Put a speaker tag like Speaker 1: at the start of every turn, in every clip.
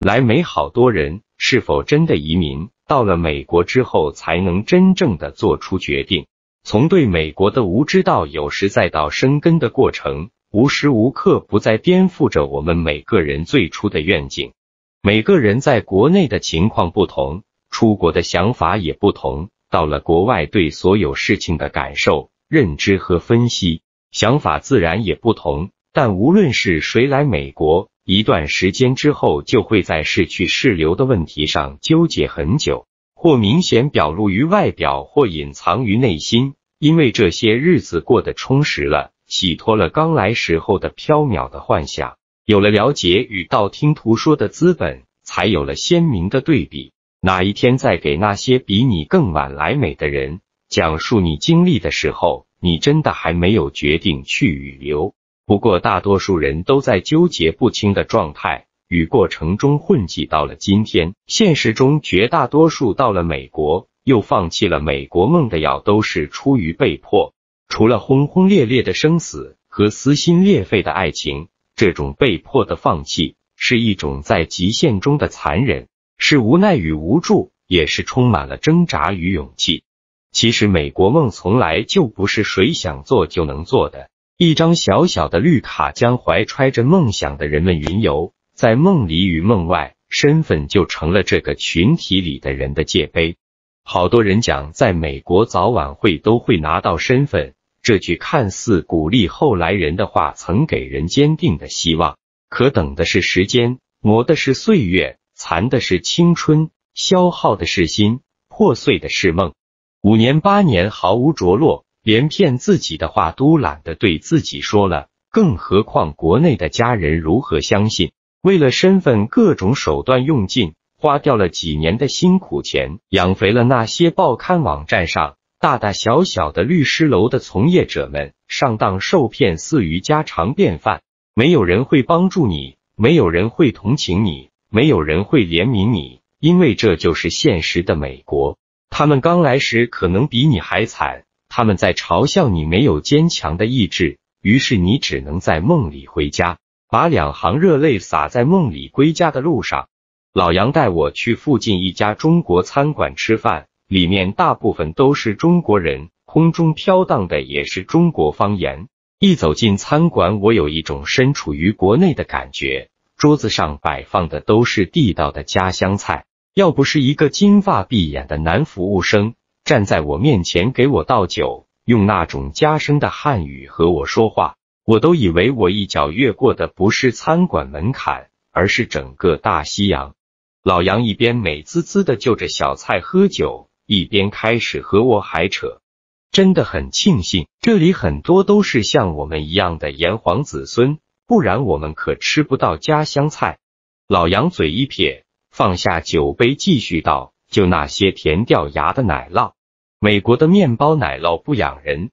Speaker 1: 来美好多人，是否真的移民到了美国之后，才能真正的做出决定？从对美国的无知到有时再到生根的过程，无时无刻不在颠覆着我们每个人最初的愿景。每个人在国内的情况不同，出国的想法也不同。到了国外，对所有事情的感受、认知和分析，想法自然也不同。但无论是谁来美国，一段时间之后，就会在是去是留的问题上纠结很久，或明显表露于外表，或隐藏于内心。因为这些日子过得充实了，洗脱了刚来时候的飘渺的幻想，有了了解与道听途说的资本，才有了鲜明的对比。哪一天再给那些比你更晚来美的人讲述你经历的时候，你真的还没有决定去与留。不过，大多数人都在纠结不清的状态与过程中混迹到了今天。现实中，绝大多数到了美国又放弃了美国梦的，要都是出于被迫。除了轰轰烈烈的生死和撕心裂肺的爱情，这种被迫的放弃，是一种在极限中的残忍，是无奈与无助，也是充满了挣扎与勇气。其实，美国梦从来就不是谁想做就能做的。一张小小的绿卡，将怀揣着梦想的人们云游在梦里与梦外，身份就成了这个群体里的人的界碑。好多人讲，在美国早晚会都会拿到身份，这句看似鼓励后来人的话，曾给人坚定的希望。可等的是时间，磨的是岁月，残的是青春，消耗的是心，破碎的是梦。五年八年，毫无着落。连骗自己的话都懒得对自己说了，更何况国内的家人如何相信？为了身份，各种手段用尽，花掉了几年的辛苦钱，养肥了那些报刊网站上大大小小的律师楼的从业者们，上当受骗似于家常便饭。没有人会帮助你，没有人会同情你，没有人会怜悯你，因为这就是现实的美国。他们刚来时可能比你还惨。他们在嘲笑你没有坚强的意志，于是你只能在梦里回家，把两行热泪洒在梦里归家的路上。老杨带我去附近一家中国餐馆吃饭，里面大部分都是中国人，空中飘荡的也是中国方言。一走进餐馆，我有一种身处于国内的感觉。桌子上摆放的都是地道的家乡菜，要不是一个金发碧眼的男服务生。站在我面前给我倒酒，用那种夹生的汉语和我说话，我都以为我一脚越过的不是餐馆门槛，而是整个大西洋。老杨一边美滋滋的就着小菜喝酒，一边开始和我还扯。真的很庆幸，这里很多都是像我们一样的炎黄子孙，不然我们可吃不到家乡菜。老杨嘴一撇，放下酒杯，继续道：“就那些甜掉牙的奶酪。”美国的面包奶酪不养人，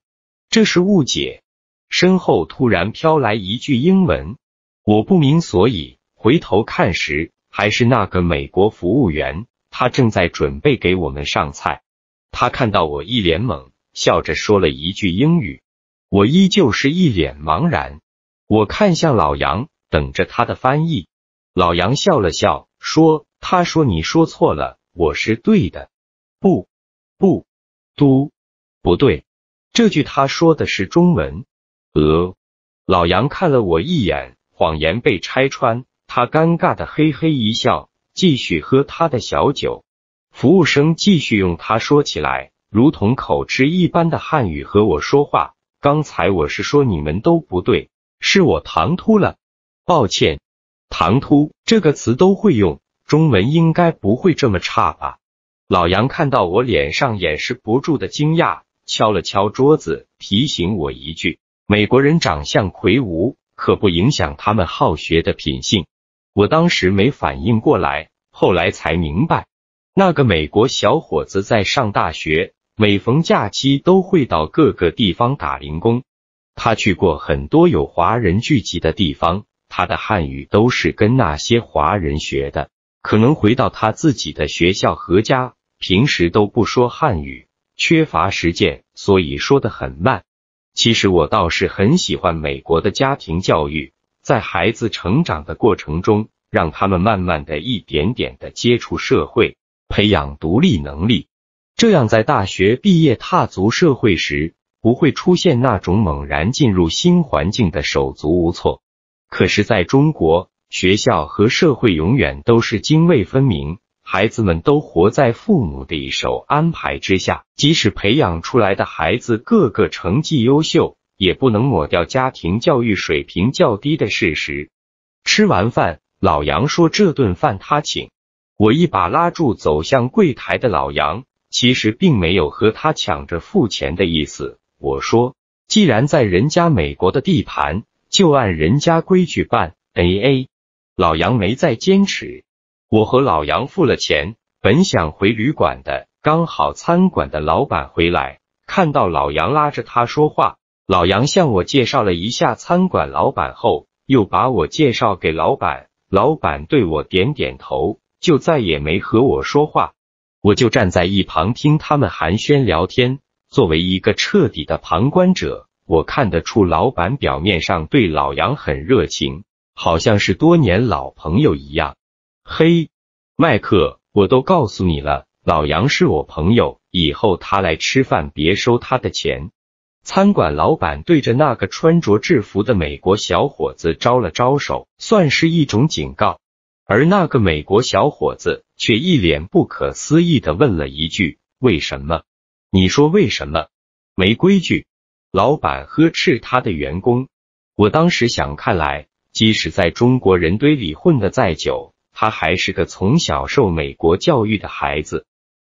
Speaker 1: 这是误解。身后突然飘来一句英文，我不明所以，回头看时还是那个美国服务员，他正在准备给我们上菜。他看到我一脸懵，笑着说了一句英语。我依旧是一脸茫然。我看向老杨，等着他的翻译。老杨笑了笑，说：“他说你说错了，我是对的。”不，不。都不对，这句他说的是中文。呃，老杨看了我一眼，谎言被拆穿，他尴尬的嘿嘿一笑，继续喝他的小酒。服务生继续用他说起来，如同口吃一般的汉语和我说话。刚才我是说你们都不对，是我唐突了，抱歉。唐突这个词都会用，中文应该不会这么差吧？老杨看到我脸上掩饰不住的惊讶，敲了敲桌子，提醒我一句：“美国人长相魁梧，可不影响他们好学的品性。”我当时没反应过来，后来才明白，那个美国小伙子在上大学，每逢假期都会到各个地方打零工。他去过很多有华人聚集的地方，他的汉语都是跟那些华人学的。可能回到他自己的学校和家。平时都不说汉语，缺乏实践，所以说的很慢。其实我倒是很喜欢美国的家庭教育，在孩子成长的过程中，让他们慢慢的、一点点的接触社会，培养独立能力。这样在大学毕业踏足社会时，不会出现那种猛然进入新环境的手足无措。可是在中国，学校和社会永远都是泾渭分明。孩子们都活在父母的一手安排之下，即使培养出来的孩子个个成绩优秀，也不能抹掉家庭教育水平较低的事实。吃完饭，老杨说这顿饭他请。我一把拉住走向柜台的老杨，其实并没有和他抢着付钱的意思。我说，既然在人家美国的地盘，就按人家规矩办 AA。老杨没再坚持。我和老杨付了钱，本想回旅馆的，刚好餐馆的老板回来，看到老杨拉着他说话。老杨向我介绍了一下餐馆老板后，又把我介绍给老板。老板对我点点头，就再也没和我说话。我就站在一旁听他们寒暄聊天，作为一个彻底的旁观者，我看得出老板表面上对老杨很热情，好像是多年老朋友一样。嘿，麦克，我都告诉你了，老杨是我朋友，以后他来吃饭别收他的钱。餐馆老板对着那个穿着制服的美国小伙子招了招手，算是一种警告。而那个美国小伙子却一脸不可思议的问了一句：“为什么？”“你说为什么？”“没规矩。”老板呵斥他的员工。我当时想，看来即使在中国人堆里混的再久，他还是个从小受美国教育的孩子，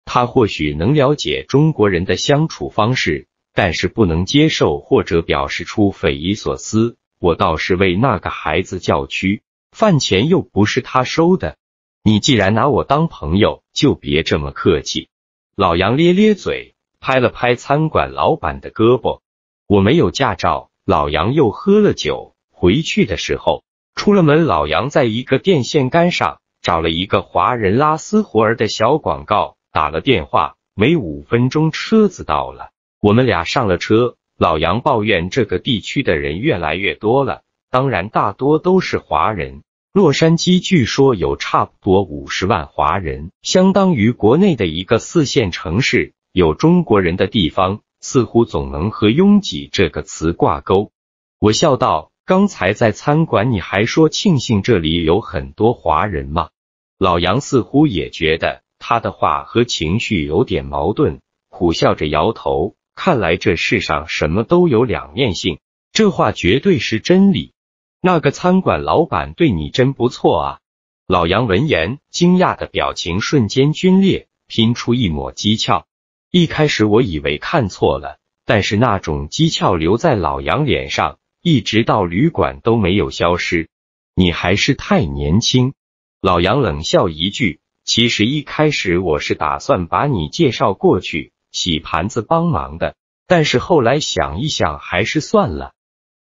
Speaker 1: 他或许能了解中国人的相处方式，但是不能接受或者表示出匪夷所思。我倒是为那个孩子叫屈，饭钱又不是他收的。你既然拿我当朋友，就别这么客气。老杨咧咧嘴，拍了拍餐馆老板的胳膊。我没有驾照，老杨又喝了酒，回去的时候。出了门，老杨在一个电线杆上找了一个华人拉丝活儿的小广告，打了电话。没五分钟，车子到了，我们俩上了车。老杨抱怨这个地区的人越来越多了，当然大多都是华人。洛杉矶据说有差不多五十万华人，相当于国内的一个四线城市。有中国人的地方，似乎总能和拥挤这个词挂钩。我笑道。刚才在餐馆，你还说庆幸这里有很多华人吗？老杨似乎也觉得他的话和情绪有点矛盾，苦笑着摇头。看来这世上什么都有两面性，这话绝对是真理。那个餐馆老板对你真不错啊！老杨闻言，惊讶的表情瞬间皲裂，拼出一抹讥诮。一开始我以为看错了，但是那种讥诮留在老杨脸上。一直到旅馆都没有消失，你还是太年轻。老杨冷笑一句：“其实一开始我是打算把你介绍过去洗盘子帮忙的，但是后来想一想还是算了。”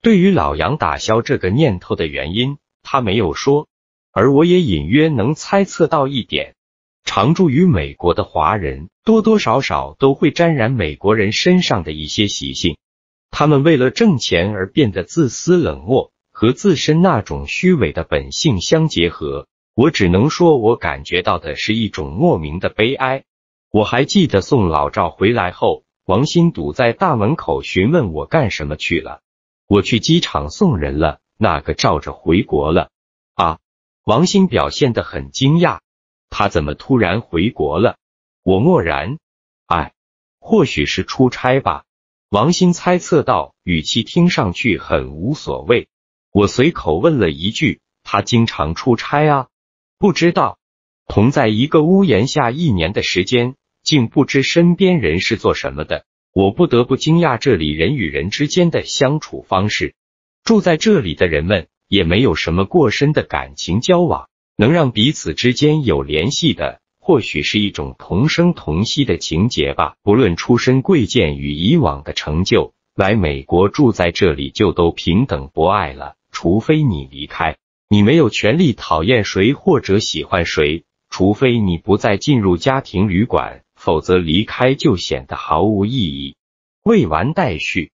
Speaker 1: 对于老杨打消这个念头的原因，他没有说，而我也隐约能猜测到一点：常住于美国的华人多多少少都会沾染美国人身上的一些习性。他们为了挣钱而变得自私冷漠，和自身那种虚伪的本性相结合。我只能说我感觉到的是一种莫名的悲哀。我还记得送老赵回来后，王鑫堵在大门口询问我干什么去了。我去机场送人了，那个照着回国了。啊，王鑫表现得很惊讶，他怎么突然回国了？我默然，哎，或许是出差吧。王鑫猜测道，语气听上去很无所谓。我随口问了一句：“他经常出差啊？”不知道，同在一个屋檐下一年的时间，竟不知身边人是做什么的，我不得不惊讶这里人与人之间的相处方式。住在这里的人们也没有什么过深的感情交往，能让彼此之间有联系的。或许是一种同生同息的情节吧。不论出身贵贱与以往的成就，来美国住在这里就都平等博爱了。除非你离开，你没有权利讨厌谁或者喜欢谁。除非你不再进入家庭旅馆，否则离开就显得毫无意义。未完待续。